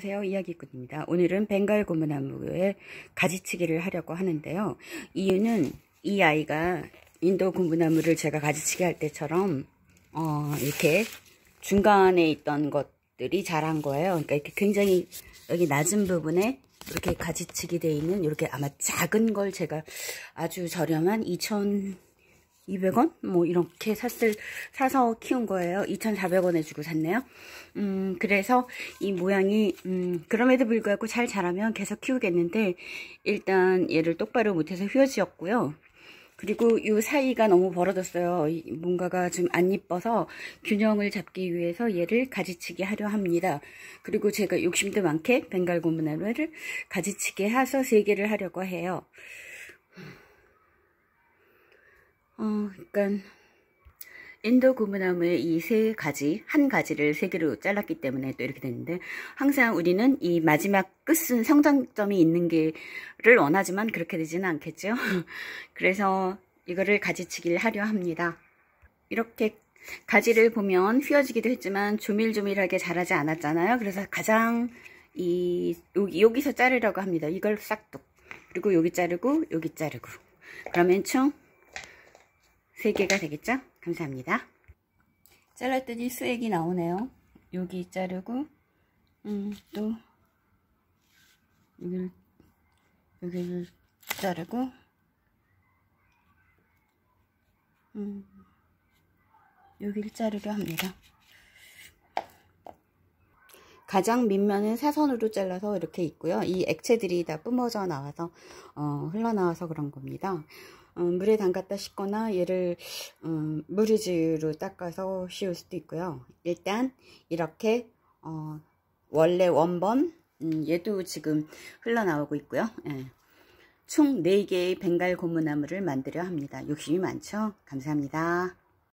안녕하세요 이야기꾼입니다 오늘은 벵갈 고무나무에 가지치기를 하려고 하는데요 이유는 이 아이가 인도 고무나무를 제가 가지치기 할 때처럼 어, 이렇게 중간에 있던 것들이 자란 거예요 그러니까 이렇게 굉장히 여기 낮은 부분에 이렇게 가지치기 돼 있는 이렇게 아마 작은 걸 제가 아주 저렴한 2천 200원? 뭐 이렇게 샀을 사서 키운 거예요. 2,400원에 주고 샀네요. 음, 그래서 이 모양이 음, 그럼에도 불구하고 잘 자라면 계속 키우겠는데 일단 얘를 똑바로 못해서 휘어지었고요. 그리고 이 사이가 너무 벌어졌어요. 뭔가가 좀 안 이뻐서 균형을 잡기 위해서 얘를 가지치기 하려 합니다. 그리고 제가 욕심도 많게 벵갈 고무나루를 가지치기 해서 3개를 하려고 해요. 어, 그러니까 인도 구무나무의 이 세 가지, 한 가지를 세 개로 잘랐기 때문에 또 이렇게 됐는데 항상 우리는 이 마지막 끝은 성장점이 있는 게를 원하지만 그렇게 되지는 않겠죠. 그래서 이거를 가지치기를 하려 합니다. 이렇게 가지를 보면 휘어지기도 했지만 조밀조밀하게 자라지 않았잖아요. 그래서 가장 이 여기, 여기서 자르려고 합니다. 이걸 싹둑 그리고 여기 자르고 여기 자르고 그러면 총 3개가 되겠죠? 감사합니다. 잘랐더니 수액이 나오네요. 여기 자르고 음, 또 여기를 여기를 자르고 음, 여기를 자르려 합니다. 가장 밑면은 사선으로 잘라서 이렇게 있고요. 이 액체들이 다 뿜어져 나와서 어, 흘러나와서 그런 겁니다. 어, 물에 담갔다 씻거나 얘를 음, 무리지로 닦아서 씌울 수도 있고요. 일단 이렇게 어, 원래 원본 음, 얘도 지금 흘러나오고 있고요. 예. 총 4개의 벵갈 고무나무를 만들려 합니다. 욕심이 많죠? 감사합니다.